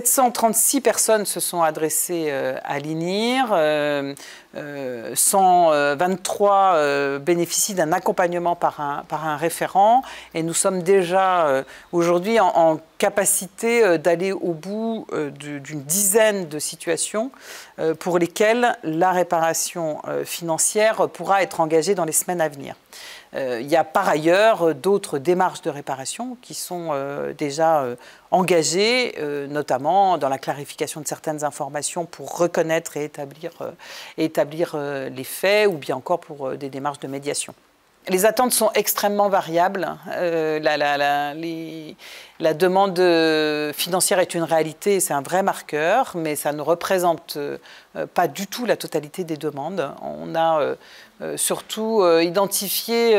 736 personnes se sont adressées euh, à l'INIR. Euh, 123 euh, euh, euh, bénéficient d'un accompagnement par un, par un référent et nous sommes déjà aujourd'hui en, capacité d'aller au bout d'une dizaine de situations pour lesquelles la réparation financière pourra être engagée dans les semaines à venir. Il y a par ailleurs d'autres démarches de réparation qui sont déjà engagées, notamment dans la clarification de certaines informations pour reconnaître et établir, et établir établir euh, les faits ou bien encore pour euh, des démarches de médiation. Les attentes sont extrêmement variables. Euh, la, la, demande financière est une réalité, c'est un vrai marqueur, mais ça ne représente pas du tout la totalité des demandes. On a surtout identifié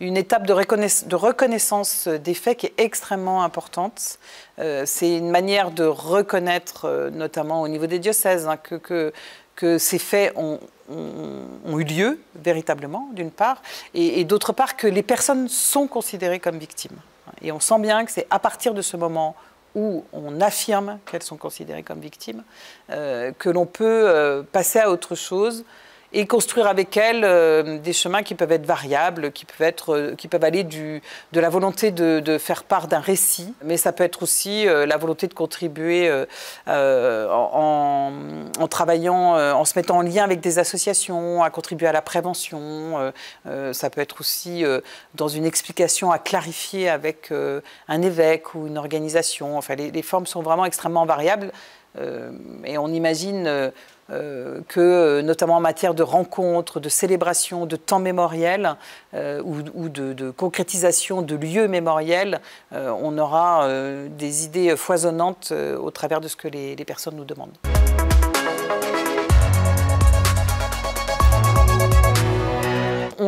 une étape de, de, reconnaissance des faits qui est extrêmement importante. c'est une manière de reconnaître, notamment au niveau des diocèses, hein, que, que que ces faits ont, eu lieu véritablement, d'une part, et, d'autre part que les personnes sont considérées comme victimes. Et on sent bien que c'est à partir de ce moment où on affirme qu'elles sont considérées comme victimes, euh, que l'on peut euh, passer à autre chose et construire avec elles euh, des chemins qui peuvent être variables, qui peuvent, être, qui peuvent aller du, de la volonté de, faire part d'un récit, mais ça peut être aussi la volonté de contribuer en en travaillant, euh, en se mettant en lien avec des associations, à contribuer à la prévention. Euh, euh, ça peut être aussi dans une explication à clarifier avec un évêque ou une organisation. Enfin, les, formes sont vraiment extrêmement variables. et on imagine que, notamment en matière de rencontres, de célébrations, de temps mémoriel ou, de, concrétisation de lieux mémoriels, on aura des idées foisonnantes au travers de ce que les personnes nous demandent.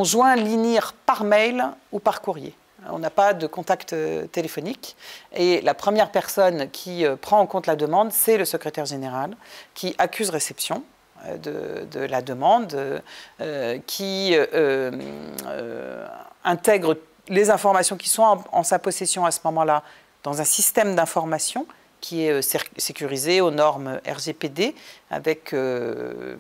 On joint l'INIR par mail ou par courrier. Euh, on n'a pas de contact euh, téléphonique. Et la première personne qui euh, prend en compte la demande, c'est le secrétaire général qui accuse réception. De, la demande qui intègre les informations qui sont en, en sa possession à ce moment-là dans un système d'information qui est euh, sécurisé aux normes RGPD avec euh,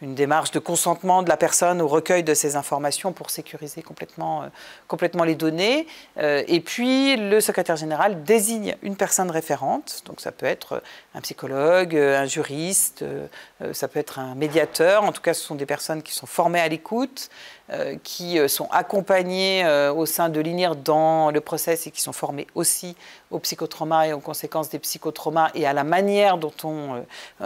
une, démarche de consentement de la personne au recueil de ces informations pour sécuriser complètement, euh, complètement les données. Et puis le secrétaire général désigne une personne référente, donc ça peut être un psychologue, un juriste, ça peut être un médiateur, en tout cas ce sont des personnes qui sont formées à l'écoute, euh, qui euh, sont accompagnés euh, au sein de l'INIR dans le process et qui sont formés aussi au psychotrauma et aux conséquences des psychotraumas et à la manière dont on,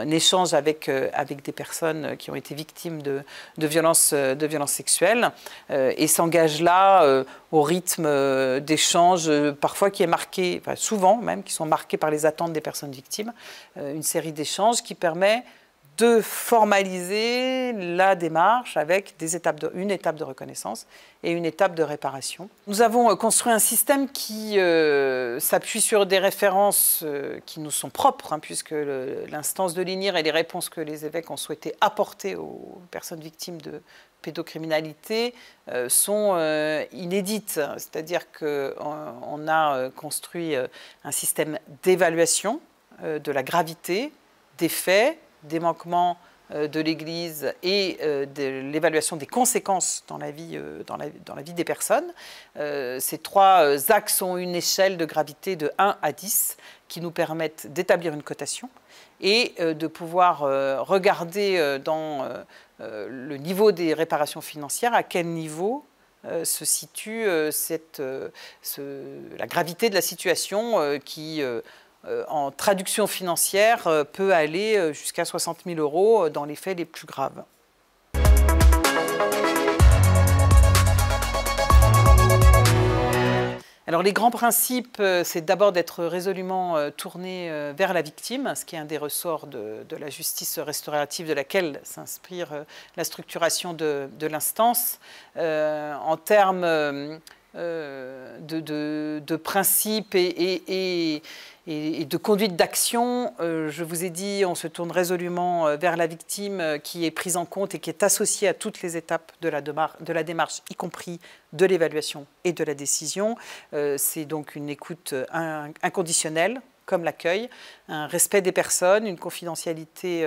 échange avec, des personnes qui ont été victimes de, de violences sexuelles et s'engagent là au rythme d'échanges parfois qui est marqué, souvent même, qui sont marqués par les attentes des personnes victimes. une série d'échanges qui permet de formaliser la démarche avec des étapes une étape de reconnaissance et une étape de réparation. Nous avons euh, construit un système qui euh, s'appuie sur des références euh, qui nous sont propres, hein, puisque l'instance de l'INIR et les réponses que les évêques ont souhaité apporter aux personnes victimes de pédocriminalité sont inédites. C'est-à-dire qu'on a construit un système d'évaluation de la gravité des faits des manquements euh, de l'Église et euh, de l'évaluation des conséquences dans la vie, euh, dans vie des personnes. Ces trois axes ont une échelle de gravité de 1 à 10 qui nous permettent d'établir une cotation et de pouvoir regarder dans le niveau des réparations financières à quel niveau se situe cette, ce, la gravité de la situation qui euh, en traduction financière euh, peut aller euh, jusqu'à 60 000 euros dans les faits les plus graves. Alors les grands principes, c'est d'abord d'être résolument tourné vers la victime, ce qui est un des ressorts de, la justice restaurative de laquelle s'inspire la structuration de, l'instance. en termes de, principes et et, de conduite d'action. Euh, je vous ai dit, on se tourne résolument euh, vers la victime euh, qui est prise en compte et qui est associée à toutes les étapes de la, de la démarche, y compris de l'évaluation et de la décision. C'est donc une écoute inconditionnelle comme l'accueil, un respect des personnes, une confidentialité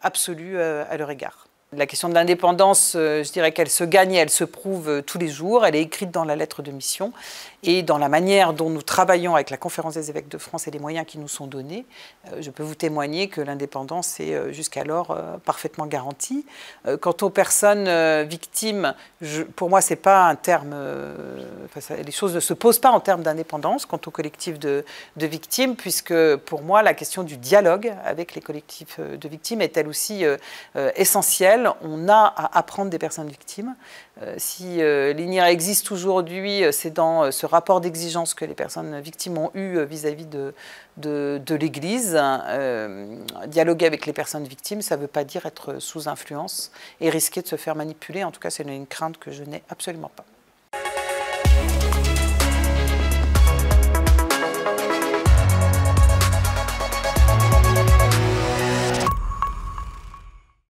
absolue à leur égard. La question de l'indépendance, je dirais qu'elle se gagne et elle se prouve tous les jours. Elle est écrite dans la lettre de mission. Et dans la manière dont nous travaillons avec la Conférence des évêques de France et les moyens qui nous sont donnés, euh, je peux vous témoigner que l'indépendance est euh, jusqu'alors euh, parfaitement garantie. Quant aux personnes victimes, pour moi, c'est pas un terme. les choses ne se posent pas en termes d'indépendance quant au collectif de, de victimes, puisque pour moi, la question du dialogue avec les collectifs de victimes est elle aussi essentielle. On a à apprendre des personnes victimes. Si l'INIRA existe aujourd'hui, c'est dans ce rapport d'exigence que les personnes victimes ont eu euh, vis-à-vis de, de, l'Église. Euh, dialoguer avec les personnes victimes, ça ne veut pas dire être sous influence et risquer de se faire manipuler. En tout cas, c'est une crainte que je n'ai absolument pas.